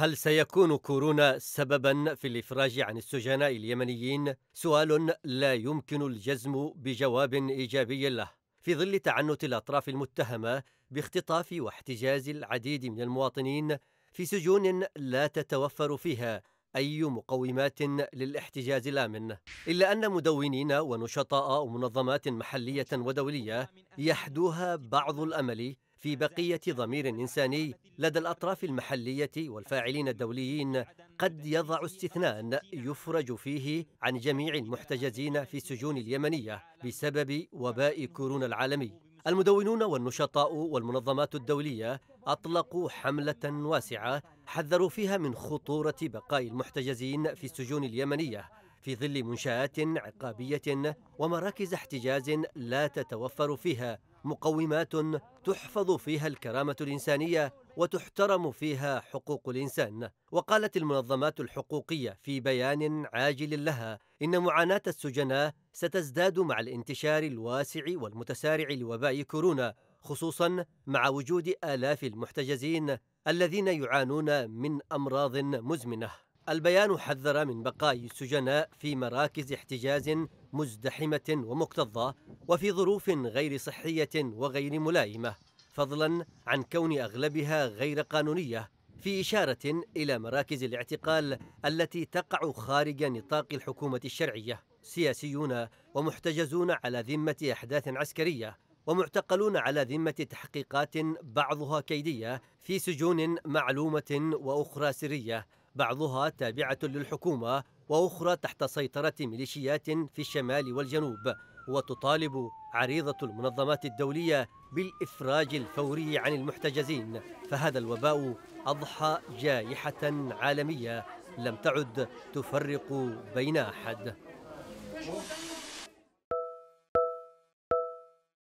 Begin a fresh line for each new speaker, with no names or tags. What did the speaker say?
هل سيكون كورونا سببا في الإفراج عن السجناء اليمنيين؟ سؤال لا يمكن الجزم بجواب إيجابي له في ظل تعنت الأطراف المتهمة باختطاف واحتجاز العديد من المواطنين في سجون لا تتوفر فيها أي مقومات للاحتجاز الآمن إلا أن مدونين ونشطاء ومنظمات محلية ودولية يحدوها بعض الأمل في بقية ضمير إنساني لدى الأطراف المحلية والفاعلين الدوليين قد يضع استثناء يفرج فيه عن جميع المحتجزين في السجون اليمنية بسبب وباء كورونا العالمي المدونون والنشطاء والمنظمات الدولية أطلقوا حملة واسعة حذروا فيها من خطورة بقاء المحتجزين في السجون اليمنية في ظل منشآت عقابية ومراكز احتجاز لا تتوفر فيها مقومات تحفظ فيها الكرامة الإنسانية وتحترم فيها حقوق الإنسان وقالت المنظمات الحقوقية في بيان عاجل لها إن معاناة السجناء ستزداد مع الانتشار الواسع والمتسارع لوباء كورونا خصوصا مع وجود آلاف المحتجزين الذين يعانون من أمراض مزمنة البيان حذر من بقاء السجناء في مراكز احتجاز مزدحمة ومكتظة وفي ظروف غير صحية وغير ملائمة فضلا عن كون أغلبها غير قانونية في إشارة إلى مراكز الاعتقال التي تقع خارج نطاق الحكومة الشرعية سياسيون ومحتجزون على ذمة أحداث عسكرية ومعتقلون على ذمة تحقيقات بعضها كيدية في سجون معلومة وأخرى سرية بعضها تابعة للحكومة وأخرى تحت سيطرة ميليشيات في الشمال والجنوب وتطالب عريضة المنظمات الدولية بالإفراج الفوري عن المحتجزين فهذا الوباء أضحى جائحة عالمية لم تعد تفرق بين أحد